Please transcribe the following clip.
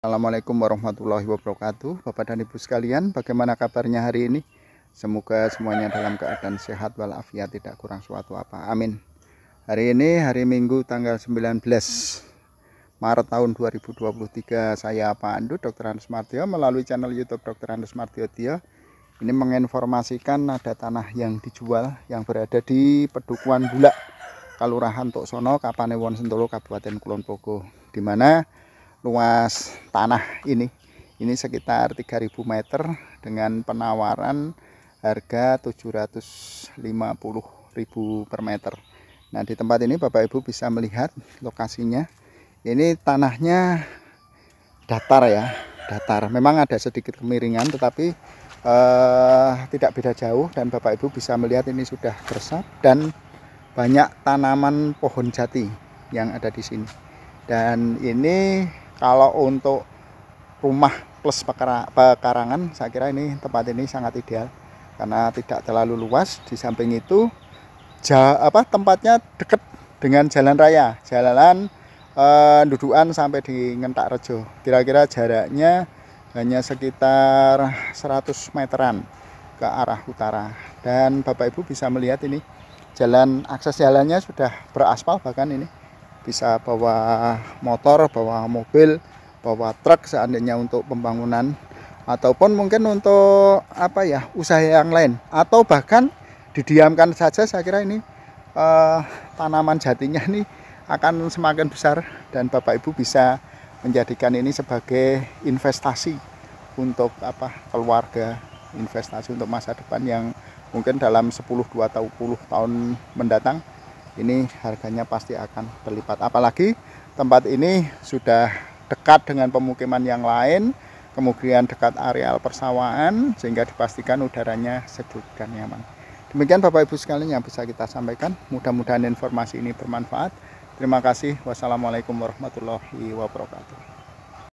Assalamualaikum warahmatullahi wabarakatuh Bapak dan Ibu sekalian bagaimana kabarnya hari ini Semoga semuanya dalam keadaan sehat walafiat tidak kurang suatu apa Amin Hari ini hari Minggu tanggal 19 Maret tahun 2023 Saya Pak Andu Dr. Andes Martio melalui channel Youtube Dr. Andes Martio Dia Ini menginformasikan ada tanah yang dijual yang berada di Pedukuan Bulak Kelurahan Toksono, Kapanewon Sentolo, Kabupaten Kulon Progo di mana luas tanah ini ini sekitar 3000 meter dengan penawaran harga 750.000 per meter nah di tempat ini Bapak Ibu bisa melihat lokasinya ini tanahnya datar ya datar memang ada sedikit kemiringan tetapi eh, tidak beda jauh dan Bapak Ibu bisa melihat ini sudah bersap dan banyak tanaman pohon jati yang ada di sini dan ini kalau untuk rumah plus pekarangan saya kira ini tempat ini sangat ideal karena tidak terlalu luas di samping itu ja, apa tempatnya dekat dengan jalan raya jalan eh, duduan sampai di Ngentak Rejo kira-kira jaraknya hanya sekitar 100 meteran ke arah utara dan Bapak Ibu bisa melihat ini jalan akses jalannya sudah beraspal bahkan ini bisa bawa motor bawa mobil bawa truk seandainya untuk pembangunan ataupun mungkin untuk apa ya usaha yang lain atau bahkan didiamkan saja saya kira ini eh, tanaman jatinya ini akan semakin besar dan Bapak Ibu bisa menjadikan ini sebagai investasi untuk apa keluarga investasi untuk masa depan yang mungkin dalam 10 20 tahun mendatang ini harganya pasti akan berlipat apalagi tempat ini sudah dekat dengan pemukiman yang lain kemudian dekat areal persawahan sehingga dipastikan udaranya sejuk dan nyaman demikian Bapak Ibu sekalian yang bisa kita sampaikan mudah-mudahan informasi ini bermanfaat terima kasih wassalamualaikum warahmatullahi wabarakatuh